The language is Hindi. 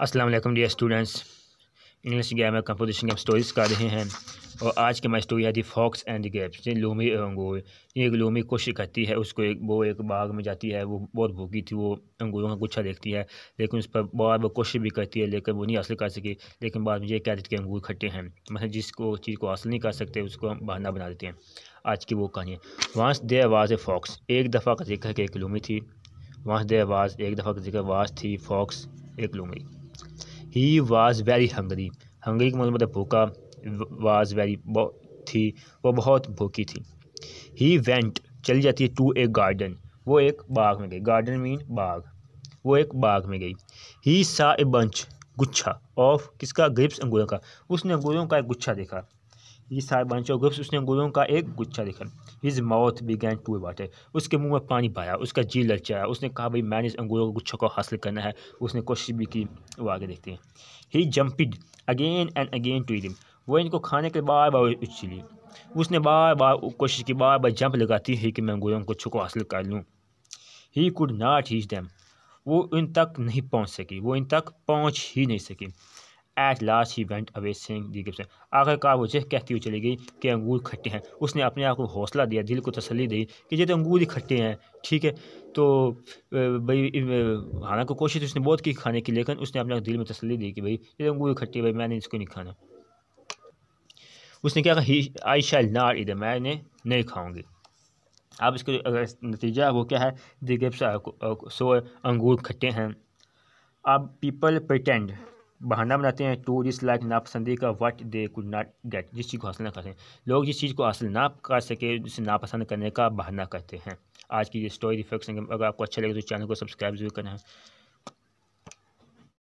अस्सलाम वालेकुम dear students English grammar composition की हम स्टोरीज कर रहे हैं और आज की हमारी स्टोरी है दी फॉक्स एंड गैप्स लोमी अंगूर ये एक लोमी कोशिश करती है उसको एक वो एक बाग में जाती है वो बहुत भूखी थी वो अंगूरों का गुच्छा देखती है लेकिन उस पर बार बार कोशिश भी करती है लेकिन वो नहीं हासिल कर सकी लेकिन बाद में ये कह देती कि अंगूर खट्टे हैं मतलब जिसको चीज़ को हासिल नहीं कर सकते उसको हम बहाना बना देते हैं आज की वो कहानी वहाँ दे आवाज़ ए फॉक्स एक दफ़ा का जिक्र कि एक लोमी थी वहाँ दे आवाज़ एक दफ़ा का जिक्र वाज थी फॉक्स एक लोमी he was very hungry hungry का मतलब भूखा वाज वेरी थी वो बहुत भूखी थी ही वेंट चली जाती है टू ए गार्डन वो एक बाग में गई गार्डन मीन बाग वो एक बाग में गई ही सा ए बंच गुच्छा ऑफ किसका ग्रिप्स अंगूरों का उसने अंगूरों का एक गुच्छा देखा ये सारे बंच ऑफ ग्रुप्स उसने अंगूरों का एक गुच्छा देखा his mouth began to water उसके मुंह में पानी पाया उसका जी ललचाया उसने कहा भाई मैंने इस अंगूरों के गुच्छों को हासिल करना है उसने कोशिश भी की वो आगे देखते हैं he jumped again and again to इम वो इनको खाने के बार बार उछली उसने बार बार कोशिश की बार बार जंप लगाती है कि मैं अंगूरों को छुको हासिल कर लूँ ही कुड नाट हीच डैम वो इन तक नहीं पहुँच सकी वो इन तक पहुँच ही नहीं सकी at last he went away saying the गिब्सन आखिरकार वो जिस कहती हुई चली गई कि अंगूर खट्टे हैं उसने अपने आप को हौसला दिया दिल को तसली दी कि ये तो अंगूर ही खट्टे हैं ठीक है तो भाई हालांकि कोशिश तो उसने बहुत की खाने की लेकिन उसने अपने दिल में तसली दी कि भाई ये तो अंगूर खट्टे भाई मैंने इसको नहीं खाना उसने क्या कहा आई शैल नार इधर मैंने नहीं खाऊंगी अब इसका अगर नतीजा वो क्या है दी गिप्स सो अंगूर खट्टे हैं अब पीपल प्रटेंड बहाना बनाते हैं टू तो डिस लाइक नापसंदी का what they could not get जिस चीज़ को हासिल ना कर सकें लोग जिस चीज़ को हासिल ना कर सके जिसे नापसंद करने का बहाना करते हैं आज की ये स्टोरी रिफ्लेक्शन अगर आपको अच्छा लगे तो चैनल को सब्सक्राइब जरूर करना है